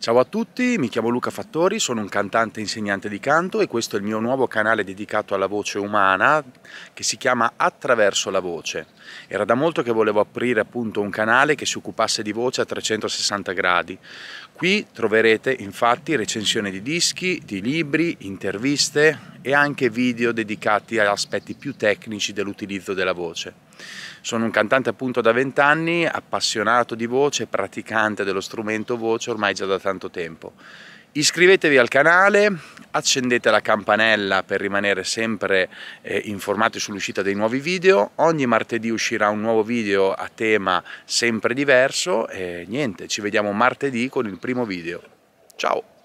Ciao a tutti, mi chiamo Luca Fattori, sono un cantante e insegnante di canto e questo è il mio nuovo canale dedicato alla voce umana che si chiama Attraverso la voce. Era da molto che volevo aprire appunto un canale che si occupasse di voce a 360 gradi, Qui troverete infatti recensioni di dischi, di libri, interviste e anche video dedicati ad aspetti più tecnici dell'utilizzo della voce. Sono un cantante appunto da vent'anni, appassionato di voce, praticante dello strumento voce ormai già da tanto tempo. Iscrivetevi al canale, accendete la campanella per rimanere sempre eh, informati sull'uscita dei nuovi video, ogni martedì uscirà un nuovo video a tema sempre diverso e niente, ci vediamo martedì con il primo video. Ciao!